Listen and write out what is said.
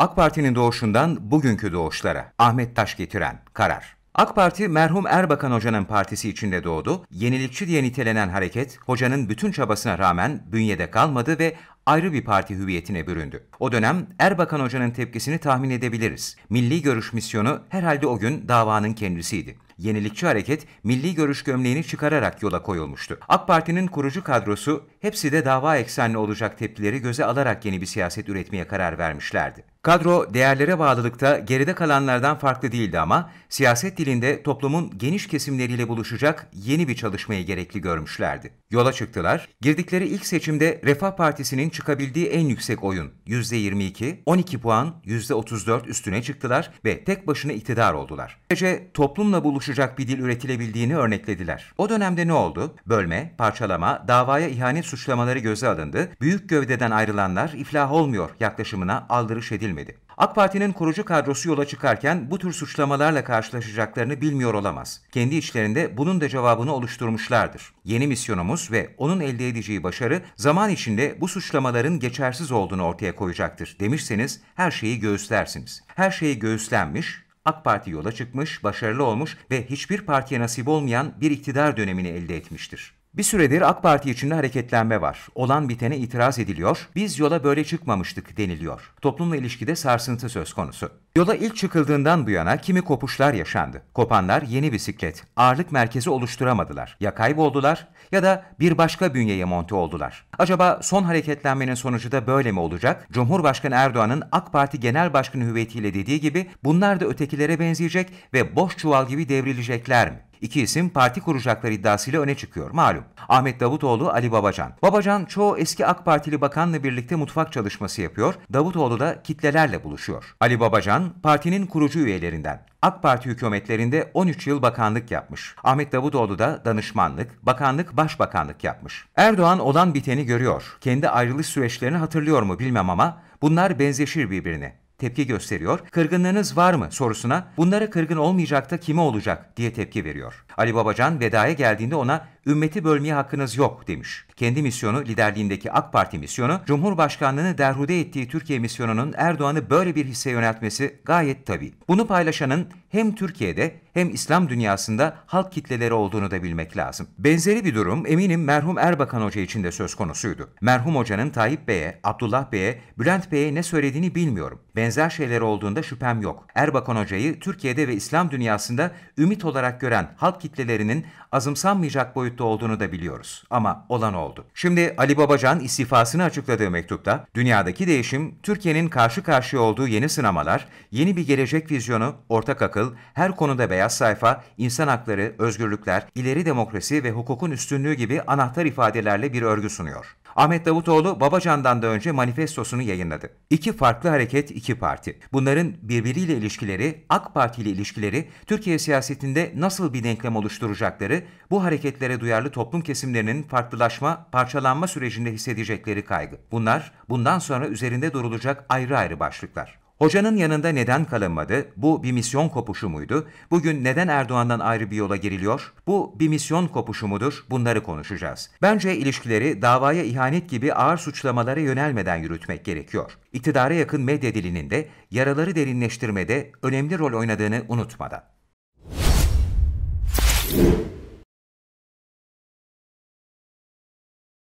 AK Parti'nin doğuşundan bugünkü doğuşlara Ahmet Taş getiren karar. AK Parti merhum Erbakan Hoca'nın partisi içinde doğdu. Yenilikçi diye nitelenen hareket hocanın bütün çabasına rağmen bünyede kalmadı ve ayrı bir parti hüviyetine büründü. O dönem Erbakan Hoca'nın tepkisini tahmin edebiliriz. Milli Görüş misyonu herhalde o gün davanın kendisiydi. Yenilikçi hareket milli görüş gömleğini çıkararak yola koyulmuştu. AK Parti'nin kurucu kadrosu hepsi de dava eksenli olacak tepkileri göze alarak yeni bir siyaset üretmeye karar vermişlerdi. Kadro değerlere bağlılıkta geride kalanlardan farklı değildi ama siyaset dilinde toplumun geniş kesimleriyle buluşacak yeni bir çalışmayı gerekli görmüşlerdi. Yola çıktılar. Girdikleri ilk seçimde Refah Partisi'nin çıkabildiği en yüksek oyun %22, 12 puan %34 üstüne çıktılar ve tek başına iktidar oldular. Böylece toplumla buluşacak bir dil üretilebildiğini örneklediler. O dönemde ne oldu? Bölme, parçalama, davaya ihanet suçlamaları göze alındı. Büyük gövdeden ayrılanlar iflah olmuyor yaklaşımına aldırış edildi edilmedi. AK Parti'nin kurucu kadrosu yola çıkarken bu tür suçlamalarla karşılaşacaklarını bilmiyor olamaz. Kendi içlerinde bunun da cevabını oluşturmuşlardır. Yeni misyonumuz ve onun elde edeceği başarı zaman içinde bu suçlamaların geçersiz olduğunu ortaya koyacaktır demişseniz her şeyi göğüslersiniz. Her şeyi göğüslenmiş, AK Parti yola çıkmış, başarılı olmuş ve hiçbir partiye nasip olmayan bir iktidar dönemini elde etmiştir. Bir süredir AK Parti içinde hareketlenme var. Olan bitene itiraz ediliyor, biz yola böyle çıkmamıştık deniliyor. Toplumla ilişkide sarsıntı söz konusu. Yola ilk çıkıldığından bu yana kimi kopuşlar yaşandı. Kopanlar yeni bisiklet, ağırlık merkezi oluşturamadılar. Ya kayboldular ya da bir başka bünyeye monte oldular. Acaba son hareketlenmenin sonucu da böyle mi olacak? Cumhurbaşkanı Erdoğan'ın AK Parti Genel Başkanı hüviyetiyle dediği gibi bunlar da ötekilere benzeyecek ve boş çuval gibi devrilecekler mi? İki isim parti kuracakları iddiasıyla öne çıkıyor malum. Ahmet Davutoğlu, Ali Babacan. Babacan çoğu eski AK Partili bakanla birlikte mutfak çalışması yapıyor. Davutoğlu da kitlelerle buluşuyor. Ali Babacan partinin kurucu üyelerinden. AK Parti hükümetlerinde 13 yıl bakanlık yapmış. Ahmet Davutoğlu da danışmanlık, bakanlık, başbakanlık yapmış. Erdoğan olan biteni görüyor. Kendi ayrılış süreçlerini hatırlıyor mu bilmem ama bunlar benzeşir birbirine tepki gösteriyor, kırgınlığınız var mı sorusuna bunlara kırgın olmayacak da kime olacak diye tepki veriyor. Ali Babacan vedaya geldiğinde ona ümmeti bölmeye hakkınız yok demiş. Kendi misyonu liderliğindeki AK Parti misyonu Cumhurbaşkanlığını derhude ettiği Türkiye misyonunun Erdoğan'ı böyle bir hisse yöneltmesi gayet tabi. Bunu paylaşanın hem Türkiye'de hem İslam dünyasında halk kitleleri olduğunu da bilmek lazım. Benzeri bir durum eminim merhum Erbakan Hoca için de söz konusuydu. Merhum Hoca'nın Tayyip Bey'e, Abdullah Bey'e, Bülent Bey'e ne söylediğini bilmiyorum. Benzer şeyler olduğunda şüphem yok. Erbakan Hoca'yı Türkiye'de ve İslam dünyasında ümit olarak gören halk kitleleri kitlelerinin azımsanmayacak boyutta olduğunu da biliyoruz. Ama olan oldu. Şimdi Ali Babacan istifasını açıkladığı mektupta, dünyadaki değişim, Türkiye'nin karşı karşıya olduğu yeni sınamalar, yeni bir gelecek vizyonu, ortak akıl, her konuda beyaz sayfa, insan hakları, özgürlükler, ileri demokrasi ve hukukun üstünlüğü gibi anahtar ifadelerle bir örgü sunuyor. Ahmet Davutoğlu Babacan'dan da önce manifestosunu yayınladı. İki farklı hareket, iki parti. Bunların birbiriyle ilişkileri, AK Parti ile ilişkileri, Türkiye siyasetinde nasıl bir denklem oluşturacakları, bu hareketlere duyarlı toplum kesimlerinin farklılaşma, parçalanma sürecinde hissedecekleri kaygı. Bunlar bundan sonra üzerinde durulacak ayrı ayrı başlıklar. Hocanın yanında neden kalınmadı? Bu bir misyon kopuşu muydu? Bugün neden Erdoğan'dan ayrı bir yola giriliyor? Bu bir misyon kopuşu mudur? Bunları konuşacağız. Bence ilişkileri davaya ihanet gibi ağır suçlamalara yönelmeden yürütmek gerekiyor. İktidara yakın medya dilinin de yaraları derinleştirmede önemli rol oynadığını unutmadan.